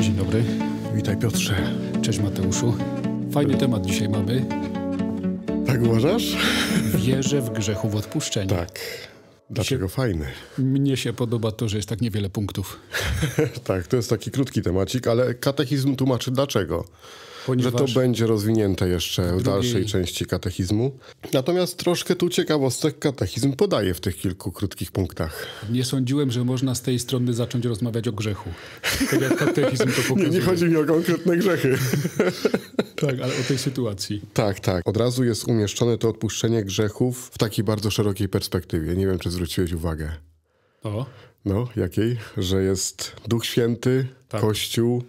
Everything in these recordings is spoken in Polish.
Dzień dobry. Witaj Piotrze. Cześć Mateuszu. Fajny temat dzisiaj mamy. Tak uważasz? Wierzę w grzechu w odpuszczeniu. Tak. Dlaczego się, fajny? Mnie się podoba to, że jest tak niewiele punktów. tak, to jest taki krótki temacik, ale katechizm tłumaczy dlaczego. Ponieważ... że to będzie rozwinięte jeszcze w drugiej... dalszej części katechizmu. Natomiast troszkę tu ciekawostek katechizm podaje w tych kilku krótkich punktach. Nie sądziłem, że można z tej strony zacząć rozmawiać o grzechu. Tak jak katechizm to pokazuje. Nie, nie chodzi mi o konkretne grzechy. tak, ale o tej sytuacji. Tak, tak. Od razu jest umieszczone to odpuszczenie grzechów w takiej bardzo szerokiej perspektywie. Nie wiem, czy zwróciłeś uwagę. O. No, jakiej? Że jest Duch Święty, tak. Kościół,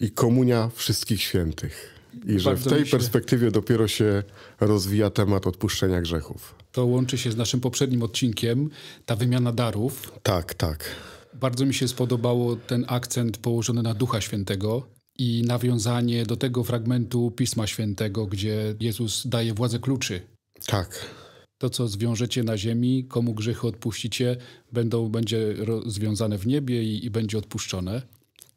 i komunia wszystkich świętych. I że w tej się... perspektywie dopiero się rozwija temat odpuszczenia grzechów. To łączy się z naszym poprzednim odcinkiem, ta wymiana darów. Tak, tak. Bardzo mi się spodobało ten akcent położony na Ducha Świętego i nawiązanie do tego fragmentu Pisma Świętego, gdzie Jezus daje władzę kluczy. Tak. To, co zwiążecie na ziemi, komu grzechy odpuścicie, będą, będzie związane w niebie i, i będzie odpuszczone.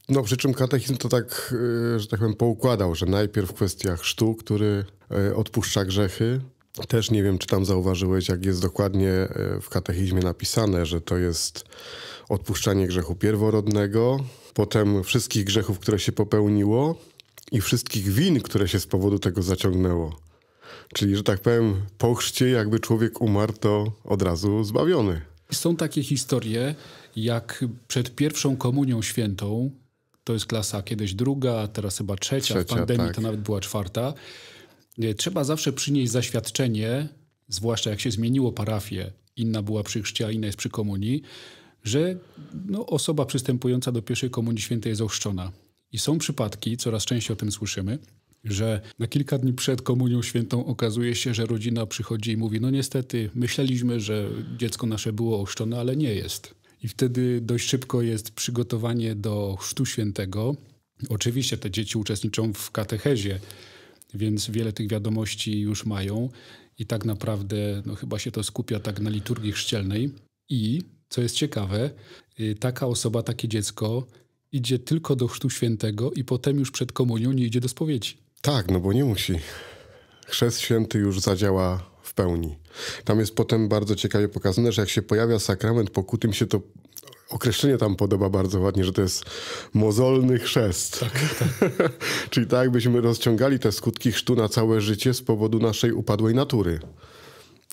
No, przy czym katechizm to tak, y, że tak powiem, poukładał, że najpierw w kwestiach sztu, który y, odpuszcza grzechy. Też nie wiem, czy tam zauważyłeś, jak jest dokładnie y, w katechizmie napisane, że to jest odpuszczanie grzechu pierworodnego, potem wszystkich grzechów, które się popełniło i wszystkich win, które się z powodu tego zaciągnęło. Czyli, że tak powiem, po chrzcie, jakby człowiek umarł, to od razu zbawiony. Są takie historie, jak przed pierwszą komunią świętą to jest klasa kiedyś druga, teraz chyba trzecia, trzecia w pandemii tak. to nawet była czwarta. E, trzeba zawsze przynieść zaświadczenie, zwłaszcza jak się zmieniło parafie, inna była przy chrzcie, a inna jest przy komunii, że no, osoba przystępująca do pierwszej komunii świętej jest ochrzczona. I są przypadki, coraz częściej o tym słyszymy, że na kilka dni przed komunią świętą okazuje się, że rodzina przychodzi i mówi: No niestety, myśleliśmy, że dziecko nasze było ochrzczone, ale nie jest. I wtedy dość szybko jest przygotowanie do Chrztu Świętego. Oczywiście te dzieci uczestniczą w katechezie, więc wiele tych wiadomości już mają i tak naprawdę no, chyba się to skupia tak na liturgii chrzcielnej. I co jest ciekawe, y, taka osoba, takie dziecko idzie tylko do Chrztu Świętego i potem już przed komunią nie idzie do spowiedzi. Tak, no bo nie musi. Chrzest Święty już zadziała pełni. Tam jest potem bardzo ciekawie pokazane, że jak się pojawia sakrament pokuty, mi się to określenie tam podoba bardzo ładnie, że to jest mozolny chrzest. Tak, tak. Czyli tak byśmy rozciągali te skutki chrztu na całe życie z powodu naszej upadłej natury.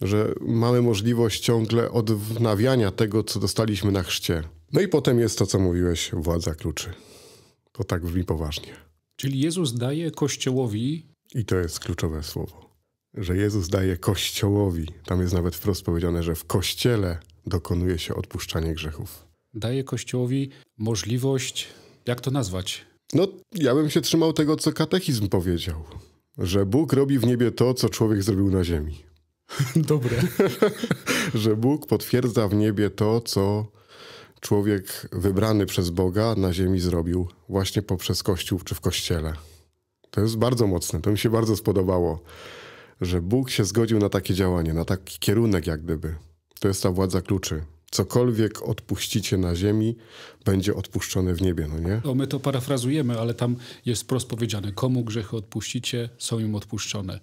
Że mamy możliwość ciągle odnawiania tego, co dostaliśmy na chrzcie. No i potem jest to, co mówiłeś, władza kluczy. To tak brzmi poważnie. Czyli Jezus daje Kościołowi. I to jest kluczowe słowo że Jezus daje Kościołowi. Tam jest nawet wprost powiedziane, że w Kościele dokonuje się odpuszczanie grzechów. Daje Kościołowi możliwość, jak to nazwać? No, ja bym się trzymał tego, co katechizm powiedział, że Bóg robi w niebie to, co człowiek zrobił na ziemi. Dobre. że Bóg potwierdza w niebie to, co człowiek wybrany przez Boga na ziemi zrobił, właśnie poprzez Kościół czy w Kościele. To jest bardzo mocne, to mi się bardzo spodobało że Bóg się zgodził na takie działanie, na taki kierunek jak gdyby. To jest ta władza kluczy. Cokolwiek odpuścicie na ziemi, będzie odpuszczone w niebie, no nie? No my to parafrazujemy, ale tam jest wprost powiedziane, komu grzechy odpuścicie, są im odpuszczone.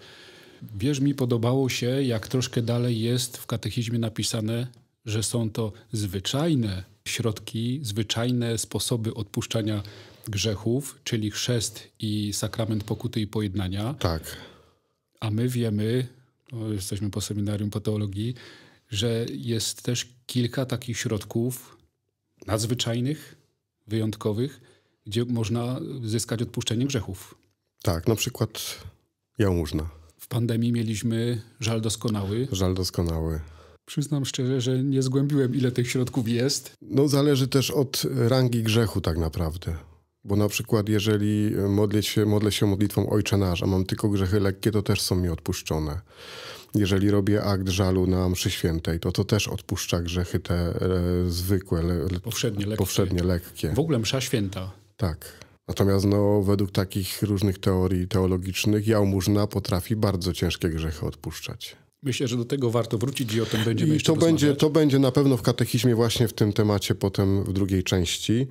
Wierz mi, podobało się, jak troszkę dalej jest w katechizmie napisane, że są to zwyczajne środki, zwyczajne sposoby odpuszczania grzechów, czyli chrzest i sakrament pokuty i pojednania. Tak a my wiemy, no jesteśmy po seminarium po teologii, że jest też kilka takich środków nadzwyczajnych, wyjątkowych, gdzie można zyskać odpuszczenie grzechów. Tak, na przykład jałmużna. W pandemii mieliśmy żal doskonały. Żal doskonały. Przyznam szczerze, że nie zgłębiłem, ile tych środków jest. No, zależy też od rangi grzechu, tak naprawdę. Bo na przykład jeżeli e, modlę się, modlę się modlitwą Ojcze Nasz, a mam tylko grzechy lekkie, to też są mi odpuszczone. Jeżeli robię akt żalu na mszy świętej, to to też odpuszcza grzechy te e, zwykłe, le, powszednie, lekkie. powszednie lekkie. W ogóle msza święta. Tak. Natomiast no, według takich różnych teorii teologicznych jałmużna potrafi bardzo ciężkie grzechy odpuszczać. Myślę, że do tego warto wrócić i o tym będziemy I jeszcze to będzie, to będzie na pewno w katechizmie właśnie w tym temacie potem w drugiej części.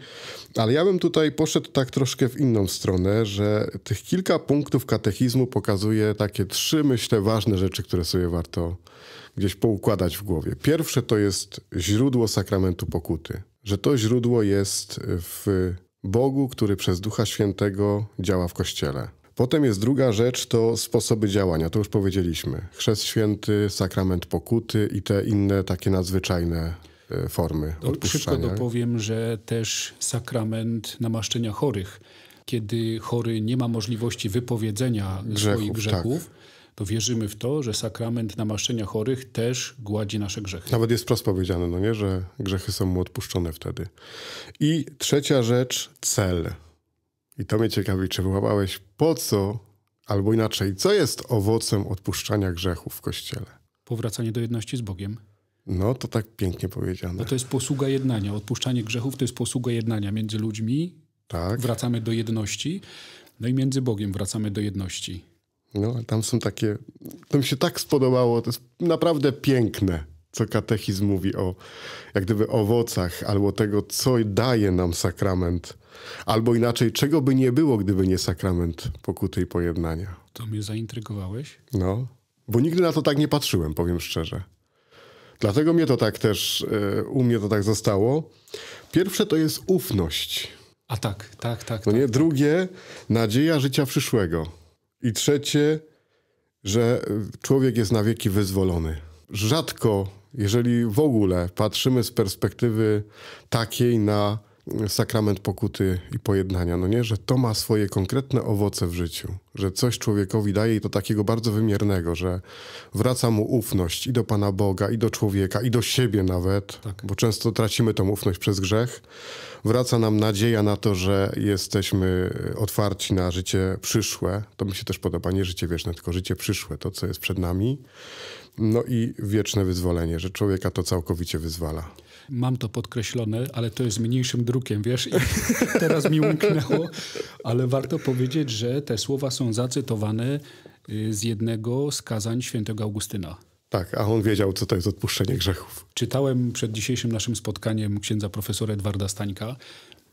Ale ja bym tutaj poszedł tak troszkę w inną stronę, że tych kilka punktów katechizmu pokazuje takie trzy, myślę, ważne rzeczy, które sobie warto gdzieś poukładać w głowie. Pierwsze to jest źródło sakramentu pokuty. Że to źródło jest w Bogu, który przez Ducha Świętego działa w Kościele. Potem jest druga rzecz, to sposoby działania, to już powiedzieliśmy. Chrzest święty, sakrament pokuty i te inne takie nadzwyczajne e, formy to Szybko dopowiem, że też sakrament namaszczenia chorych. Kiedy chory nie ma możliwości wypowiedzenia grzechów, swoich tak. grzechów, tak to wierzymy w to, że sakrament namaszczenia chorych też gładzi nasze grzechy. Nawet jest wprost powiedziane, no nie, że grzechy są mu odpuszczone wtedy. I trzecia rzecz, cel. I to mnie ciekawi, czy wyłapałeś po co, albo inaczej, co jest owocem odpuszczania grzechów w Kościele? Powracanie do jedności z Bogiem. No, to tak pięknie powiedziane. No to jest posługa jednania. Odpuszczanie grzechów to jest posługa jednania między ludźmi. Tak. Wracamy do jedności. No i między Bogiem wracamy do jedności. No, tam są takie... To mi się tak spodobało. To jest naprawdę piękne, co katechizm mówi o jak gdyby owocach albo tego, co daje nam sakrament Albo inaczej, czego by nie było, gdyby nie sakrament pokuty i pojednania. To mnie zaintrygowałeś. No, bo nigdy na to tak nie patrzyłem, powiem szczerze. Dlatego mnie to tak też, e, u mnie to tak zostało. Pierwsze to jest ufność. A tak, tak, tak. No nie, tak, tak. drugie nadzieja życia przyszłego. I trzecie, że człowiek jest na wieki wyzwolony. Rzadko, jeżeli w ogóle patrzymy z perspektywy takiej na sakrament pokuty i pojednania, no nie? Że to ma swoje konkretne owoce w życiu, że coś człowiekowi daje i to takiego bardzo wymiernego, że wraca mu ufność i do Pana Boga, i do człowieka, i do siebie nawet, tak. bo często tracimy tą ufność przez grzech. Wraca nam nadzieja na to, że jesteśmy e, otwarci na życie przyszłe. To mi się też podoba, nie życie wieczne, tylko życie przyszłe, to co jest przed nami. No i wieczne wyzwolenie, że człowieka to całkowicie wyzwala. Mam to podkreślone, ale to jest mniejszym drukiem, wiesz, i teraz mi umknęło. Ale warto powiedzieć, że te słowa są zacytowane y, z jednego z kazań świętego Augustyna. Tak, a on wiedział, co to jest odpuszczenie grzechów. Czytałem przed dzisiejszym naszym spotkaniem księdza profesora Edwarda Stańka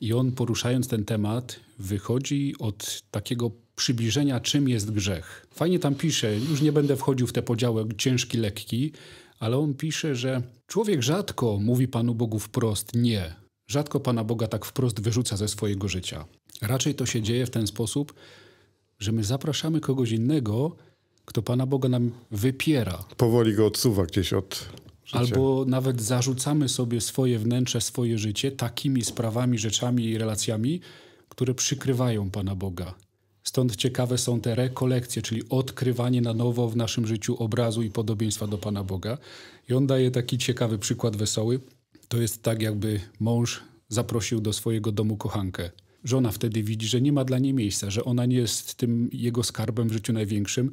i on poruszając ten temat wychodzi od takiego przybliżenia, czym jest grzech. Fajnie tam pisze, już nie będę wchodził w te podziały ciężki, lekki, ale on pisze, że człowiek rzadko mówi Panu Bogu wprost nie, rzadko Pana Boga tak wprost wyrzuca ze swojego życia. Raczej to się dzieje w ten sposób, że my zapraszamy kogoś innego, kto Pana Boga nam wypiera. Powoli go odsuwa gdzieś od. Życia. Albo nawet zarzucamy sobie swoje wnętrze, swoje życie takimi sprawami, rzeczami i relacjami, które przykrywają Pana Boga. Stąd ciekawe są te rekolekcje, czyli odkrywanie na nowo w naszym życiu obrazu i podobieństwa do Pana Boga. I on daje taki ciekawy przykład wesoły. To jest tak, jakby mąż zaprosił do swojego domu kochankę. Żona wtedy widzi, że nie ma dla niej miejsca, że ona nie jest tym jego skarbem w życiu największym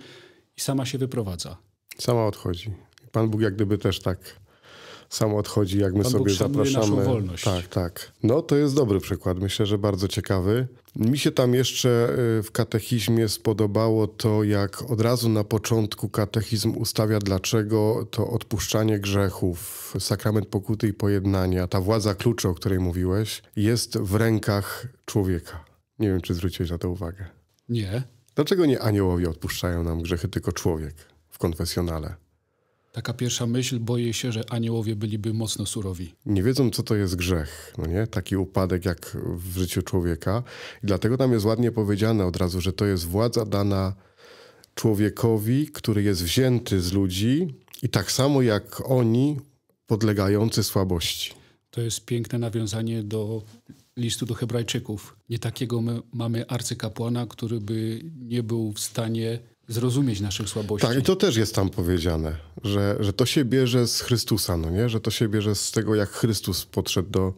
i sama się wyprowadza. Sama odchodzi. Pan Bóg jak gdyby też tak samo odchodzi, jak my Pan sobie zapraszamy. wolność. Tak, tak. No to jest dobry przykład, myślę, że bardzo ciekawy. Mi się tam jeszcze y, w katechizmie spodobało to, jak od razu na początku katechizm ustawia, dlaczego to odpuszczanie grzechów, sakrament pokuty i pojednania, ta władza kluczy, o której mówiłeś, jest w rękach człowieka. Nie wiem, czy zwróciłeś na to uwagę. Nie. Dlaczego nie aniołowie odpuszczają nam grzechy, tylko człowiek w konfesjonale? Taka pierwsza myśl, boję się, że aniołowie byliby mocno surowi. Nie wiedzą, co to jest grzech, no nie? Taki upadek jak w życiu człowieka. I dlatego tam jest ładnie powiedziane od razu, że to jest władza dana człowiekowi, który jest wzięty z ludzi i tak samo jak oni podlegający słabości. To jest piękne nawiązanie do listu do Hebrajczyków. Nie takiego mamy arcykapłana, który by nie był w stanie zrozumieć naszych słabości. Tak, i to też jest tam powiedziane, że, że to się bierze z Chrystusa, no nie? Że to się bierze z tego, jak Chrystus podszedł do,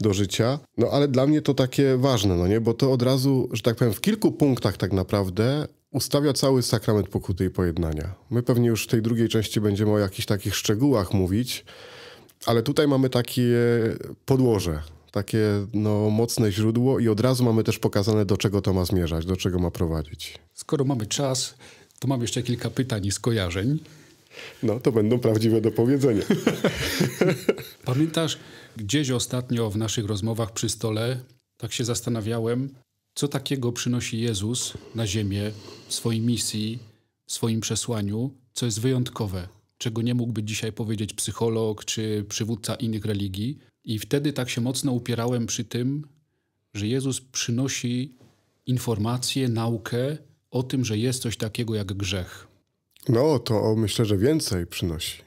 do życia. No ale dla mnie to takie ważne, no nie? Bo to od razu, że tak powiem, w kilku punktach tak naprawdę ustawia cały sakrament pokuty i pojednania. My pewnie już w tej drugiej części będziemy o jakichś takich szczegółach mówić, ale tutaj mamy takie podłoże, takie no, mocne źródło i od razu mamy też pokazane, do czego to ma zmierzać, do czego ma prowadzić. Skoro mamy czas, to mam jeszcze kilka pytań i skojarzeń. No, to będą prawdziwe dopowiedzenia. Pamiętasz, gdzieś ostatnio w naszych rozmowach przy stole tak się zastanawiałem, co takiego przynosi Jezus na ziemię w swojej misji, w swoim przesłaniu, co jest wyjątkowe czego nie mógłby dzisiaj powiedzieć psycholog czy przywódca innych religii. I wtedy tak się mocno upierałem przy tym, że Jezus przynosi informację, naukę o tym, że jest coś takiego jak grzech. No, to myślę, że więcej przynosi.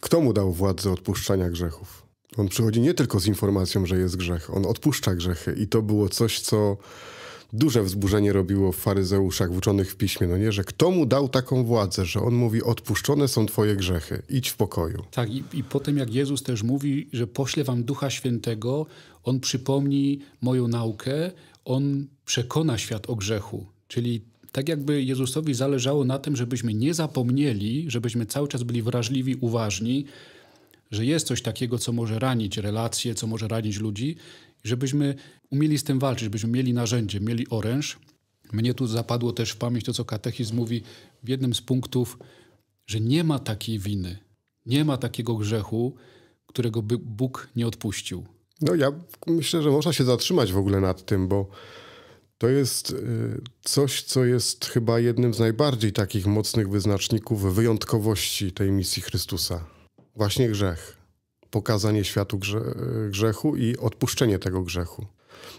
Kto mu dał władzę odpuszczania grzechów? On przychodzi nie tylko z informacją, że jest grzech, on odpuszcza grzechy i to było coś, co duże wzburzenie robiło w faryzeuszach uczonych w piśmie, no nie, że kto mu dał taką władzę, że on mówi odpuszczone są twoje grzechy, idź w pokoju. Tak i, i potem jak Jezus też mówi, że pośle wam Ducha Świętego, on przypomni moją naukę, on przekona świat o grzechu, czyli tak jakby Jezusowi zależało na tym, żebyśmy nie zapomnieli, żebyśmy cały czas byli wrażliwi, uważni, że jest coś takiego, co może ranić relacje, co może ranić ludzi żebyśmy umieli z tym walczyć, żebyśmy mieli narzędzie, mieli oręż. Mnie tu zapadło też w pamięć to, co katechizm mówi w jednym z punktów, że nie ma takiej winy, nie ma takiego grzechu, którego by Bóg nie odpuścił. No ja myślę, że można się zatrzymać w ogóle nad tym, bo to jest y, coś, co jest chyba jednym z najbardziej takich mocnych wyznaczników wyjątkowości tej misji Chrystusa. Właśnie grzech pokazanie światu grze grzechu i odpuszczenie tego grzechu.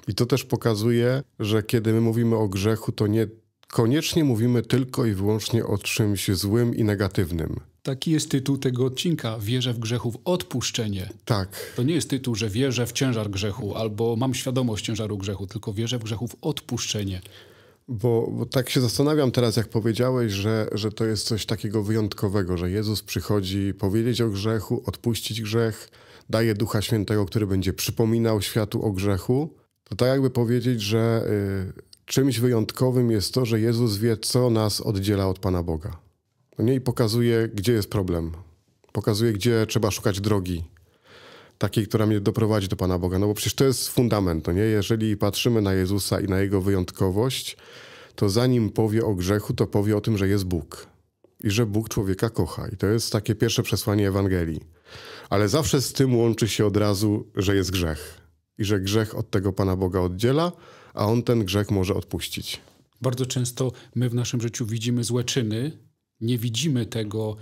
I to też pokazuje, że kiedy my mówimy o grzechu, to nie koniecznie mówimy tylko i wyłącznie o czymś złym i negatywnym. Taki jest tytuł tego odcinka. Wierzę w grzechów odpuszczenie. Tak. To nie jest tytuł, że wierzę w ciężar grzechu albo mam świadomość ciężaru grzechu, tylko wierzę w grzechów odpuszczenie. Bo, bo, tak się zastanawiam teraz, jak powiedziałeś, że, że to jest coś takiego wyjątkowego, że Jezus przychodzi powiedzieć o grzechu, odpuścić grzech, daje Ducha Świętego, który będzie przypominał światu o grzechu. To tak jakby powiedzieć, że y, czymś wyjątkowym jest to, że Jezus wie, co nas oddziela od Pana Boga. No nie i pokazuje, gdzie jest problem. Pokazuje, gdzie trzeba szukać drogi takiej, która mnie doprowadzi do Pana Boga. No bo przecież to jest fundament, to no nie? Jeżeli patrzymy na Jezusa i na Jego wyjątkowość, to zanim powie o grzechu, to powie o tym, że jest Bóg. I że Bóg człowieka kocha. I to jest takie pierwsze przesłanie Ewangelii. Ale zawsze z tym łączy się od razu, że jest grzech. I że grzech od tego Pana Boga oddziela, a On ten grzech może odpuścić. Bardzo często my w naszym życiu widzimy złe czyny, nie widzimy tego,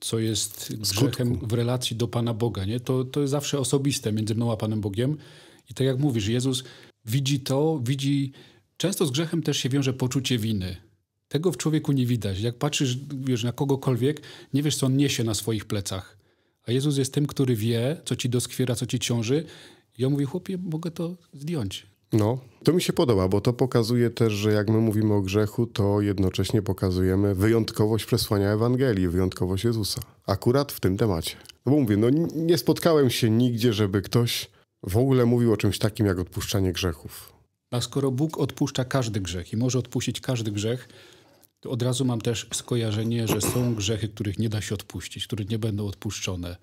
co jest grzechem w relacji do Pana Boga. Nie? To, to jest zawsze osobiste między mną a Panem Bogiem. I tak jak mówisz, Jezus widzi to, widzi. Często z grzechem też się wiąże poczucie winy. Tego w człowieku nie widać. Jak patrzysz wiesz, na kogokolwiek, nie wiesz, co on niesie na swoich plecach. A Jezus jest tym, który wie, co ci doskwiera, co ci ciąży. I on mówi, chłopie, mogę to zdjąć. No, to mi się podoba, bo to pokazuje też, że jak my mówimy o grzechu, to jednocześnie pokazujemy wyjątkowość przesłania Ewangelii, wyjątkowość Jezusa. Akurat w tym temacie. No bo mówię, no nie spotkałem się nigdzie, żeby ktoś w ogóle mówił o czymś takim jak odpuszczanie grzechów. A skoro Bóg odpuszcza każdy grzech i może odpuścić każdy grzech, to od razu mam też skojarzenie, że są grzechy, których nie da się odpuścić, które nie będą odpuszczone.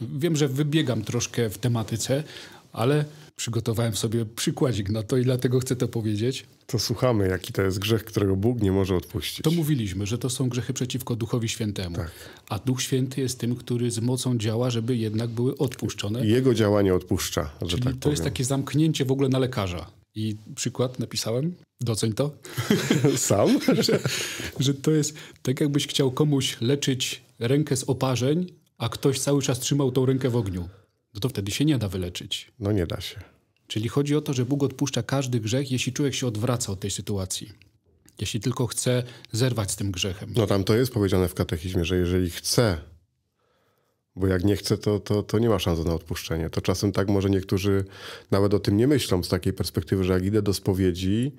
Wiem, że wybiegam troszkę w tematyce, ale przygotowałem sobie przykładzik na to i dlatego chcę to powiedzieć. To słuchamy, jaki to jest grzech, którego Bóg nie może odpuścić. To mówiliśmy, że to są grzechy przeciwko Duchowi Świętemu. Tak. A Duch Święty jest tym, który z mocą działa, żeby jednak były odpuszczone. Jego działanie odpuszcza, że Czyli tak to jest takie zamknięcie w ogóle na lekarza. I przykład napisałem, doceń to. Sam? że, że to jest tak, jakbyś chciał komuś leczyć rękę z oparzeń, a ktoś cały czas trzymał tą rękę w ogniu no to wtedy się nie da wyleczyć. No nie da się. Czyli chodzi o to, że Bóg odpuszcza każdy grzech, jeśli człowiek się odwraca od tej sytuacji. Jeśli tylko chce zerwać z tym grzechem. No tam to jest powiedziane w katechizmie, że jeżeli chce, bo jak nie chce, to, to, to nie ma szans na odpuszczenie. To czasem tak może niektórzy nawet o tym nie myślą z takiej perspektywy, że jak idę do spowiedzi,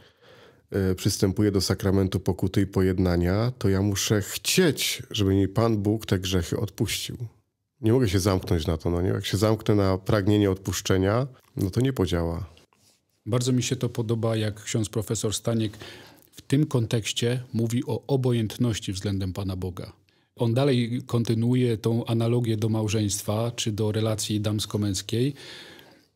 yy, przystępuję do sakramentu pokuty i pojednania, to ja muszę chcieć, żeby mi Pan Bóg te grzechy odpuścił nie mogę się zamknąć na to. No nie? Jak się zamknę na pragnienie odpuszczenia, no to nie podziała. Bardzo mi się to podoba, jak ksiądz profesor Staniek w tym kontekście mówi o obojętności względem Pana Boga. On dalej kontynuuje tą analogię do małżeństwa czy do relacji damsko-męskiej.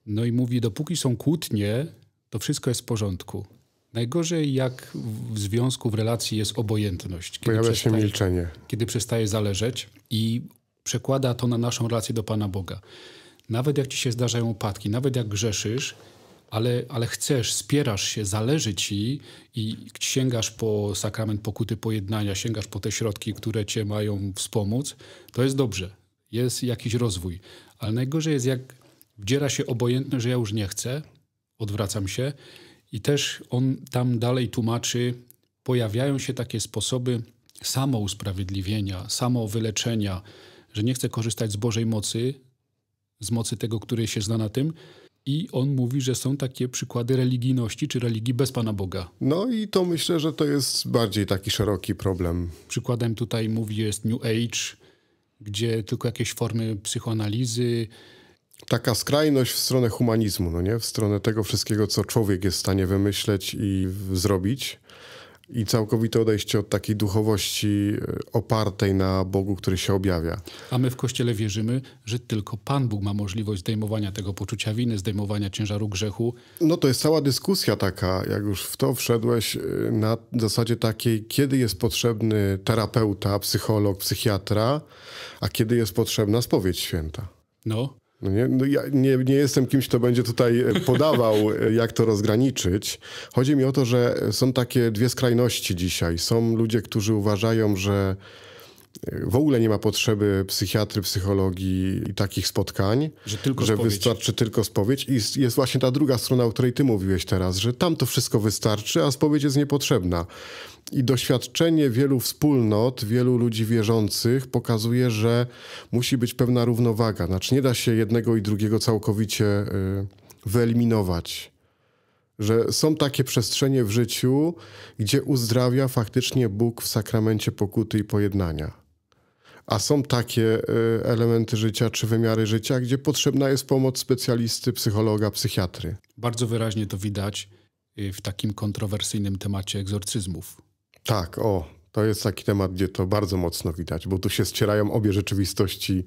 No i mówi, dopóki są kłótnie, to wszystko jest w porządku. Najgorzej, jak w związku, w relacji jest obojętność. Kiedy Pojawia się milczenie. Kiedy przestaje zależeć i przekłada to na naszą relację do Pana Boga. Nawet jak ci się zdarzają upadki, nawet jak grzeszysz, ale, ale chcesz, spierasz się, zależy ci i sięgasz po sakrament pokuty pojednania, sięgasz po te środki, które cię mają wspomóc, to jest dobrze. Jest jakiś rozwój. Ale najgorzej jest, jak wdziera się obojętne, że ja już nie chcę, odwracam się. I też on tam dalej tłumaczy, pojawiają się takie sposoby samousprawiedliwienia, samowyleczenia, że nie chce korzystać z Bożej mocy, z mocy tego, który się zna na tym. I on mówi, że są takie przykłady religijności czy religii bez Pana Boga. No i to myślę, że to jest bardziej taki szeroki problem. Przykładem tutaj mówi jest New Age, gdzie tylko jakieś formy psychoanalizy. Taka skrajność w stronę humanizmu, no nie? W stronę tego wszystkiego, co człowiek jest w stanie wymyśleć i zrobić i całkowite odejście od takiej duchowości e, opartej na Bogu, który się objawia. A my w Kościele wierzymy, że tylko Pan Bóg ma możliwość zdejmowania tego poczucia winy, zdejmowania ciężaru grzechu. No to jest cała dyskusja taka, jak już w to wszedłeś, e, na zasadzie takiej, kiedy jest potrzebny terapeuta, psycholog, psychiatra, a kiedy jest potrzebna spowiedź święta. No, no nie? No ja nie, nie jestem kimś, kto będzie tutaj e, podawał, e, jak to rozgraniczyć. Chodzi mi o to, że są takie dwie skrajności dzisiaj. Są ludzie, którzy uważają, że w ogóle nie ma potrzeby psychiatry, psychologii i takich spotkań, że, tylko że wystarczy tylko spowiedź. I jest właśnie ta druga strona, o której ty mówiłeś teraz, że tam to wszystko wystarczy, a spowiedź jest niepotrzebna. I doświadczenie wielu wspólnot, wielu ludzi wierzących pokazuje, że musi być pewna równowaga. Znaczy nie da się jednego i drugiego całkowicie y, wyeliminować że są takie przestrzenie w życiu, gdzie uzdrawia faktycznie Bóg w sakramencie pokuty i pojednania. A są takie y, elementy życia czy wymiary życia, gdzie potrzebna jest pomoc specjalisty, psychologa, psychiatry. Bardzo wyraźnie to widać y, w takim kontrowersyjnym temacie egzorcyzmów. Tak, o, to jest taki temat, gdzie to bardzo mocno widać, bo tu się ścierają obie rzeczywistości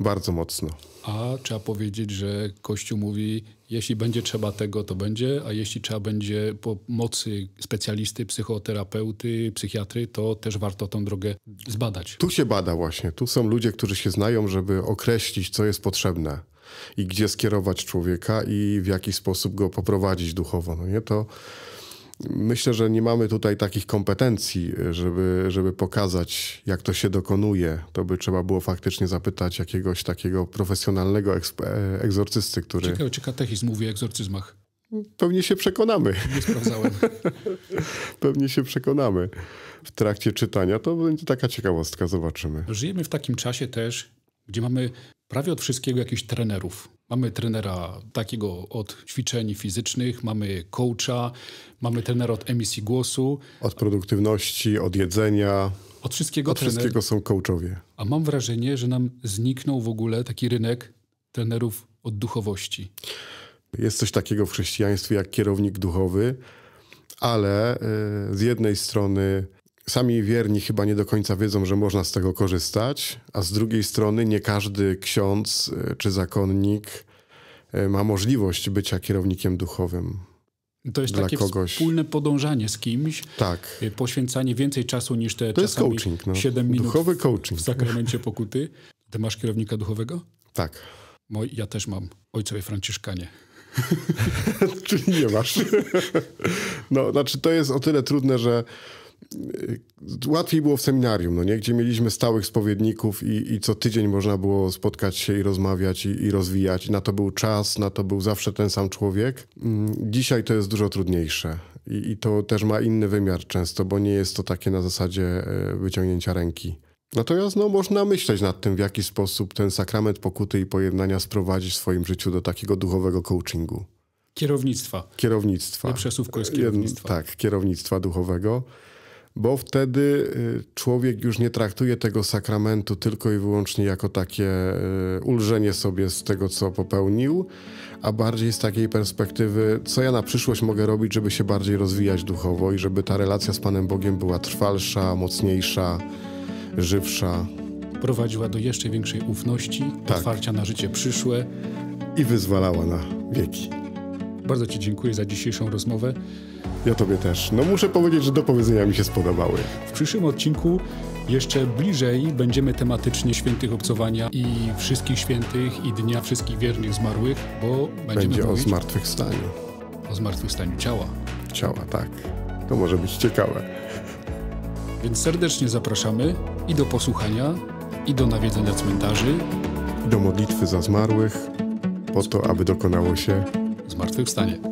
bardzo mocno. A trzeba powiedzieć, że Kościół mówi, jeśli będzie trzeba tego, to będzie, a jeśli trzeba będzie pomocy specjalisty, psychoterapeuty, psychiatry, to też warto tą drogę zbadać. Tu się bada właśnie. Tu są ludzie, którzy się znają, żeby określić, co jest potrzebne i gdzie skierować człowieka i w jaki sposób go poprowadzić duchowo. No nie to Myślę, że nie mamy tutaj takich kompetencji, żeby, żeby pokazać, jak to się dokonuje. To by trzeba było faktycznie zapytać jakiegoś takiego profesjonalnego e, egzorcysty, który. Ciekawe, czy katechizm mówi o egzorcyzmach. Pewnie się przekonamy. Nie sprawdzałem. Pewnie się przekonamy w trakcie czytania. To będzie taka ciekawostka, zobaczymy. Żyjemy w takim czasie też, gdzie mamy prawie od wszystkiego jakichś trenerów. Mamy trenera takiego od ćwiczeń fizycznych, mamy coacha, mamy trenera od emisji głosu. Od produktywności, od jedzenia. Od wszystkiego, od wszystkiego są coachowie. A mam wrażenie, że nam zniknął w ogóle taki rynek trenerów od duchowości. Jest coś takiego w chrześcijaństwie jak kierownik duchowy, ale y, z jednej strony sami wierni chyba nie do końca wiedzą, że można z tego korzystać, a z drugiej strony nie każdy ksiądz e, czy zakonnik e, ma możliwość bycia kierownikiem duchowym. To jest takie kogoś. wspólne podążanie z kimś. Tak. E, poświęcanie więcej czasu niż te to jest coaching, no. 7 minut Duchowy coaching. w sakramencie pokuty. Ty masz kierownika duchowego? Tak. Moj, ja też mam. Ojcowie Franciszkanie. Czyli nie masz. no, znaczy to jest o tyle trudne, że Y, łatwiej było w seminarium, no nie? gdzie mieliśmy stałych spowiedników i, i co tydzień można było spotkać się i rozmawiać i, i rozwijać. na to był czas, na to był zawsze ten sam człowiek. Mm, dzisiaj to jest dużo trudniejsze. I, I to też ma inny wymiar często, bo nie jest to takie na zasadzie e, wyciągnięcia ręki. Natomiast no, można myśleć nad tym, w jaki sposób ten sakrament pokuty i pojednania sprowadzić w swoim życiu do takiego duchowego coachingu. Kierownictwa. Kierownictwa. Lepsze jest kierownictwa. tak, kierownictwa duchowego bo wtedy y, człowiek już nie traktuje tego sakramentu tylko i wyłącznie jako takie y, ulżenie sobie z tego, co popełnił, a bardziej z takiej perspektywy, co ja na przyszłość mogę robić, żeby się bardziej rozwijać duchowo i żeby ta relacja z Panem Bogiem była trwalsza, mocniejsza, żywsza. Prowadziła do jeszcze większej ufności, tak. otwarcia na życie przyszłe i wyzwalała na wieki. Bardzo Ci dziękuję za dzisiejszą rozmowę. Ja Tobie też. No muszę powiedzieć, że do powiedzenia mi się spodobały. W przyszłym odcinku jeszcze bliżej będziemy tematycznie świętych obcowania i wszystkich świętych i Dnia Wszystkich Wiernych Zmarłych, bo będziemy Będzie mówić... o zmartwychwstaniu. O zmartwychwstaniu ciała. Ciała, tak. To może być ciekawe. Więc serdecznie zapraszamy i do posłuchania, i do nawiedzenia cmentarzy, i do modlitwy za zmarłych, po to, aby dokonało się с мертвых встанет.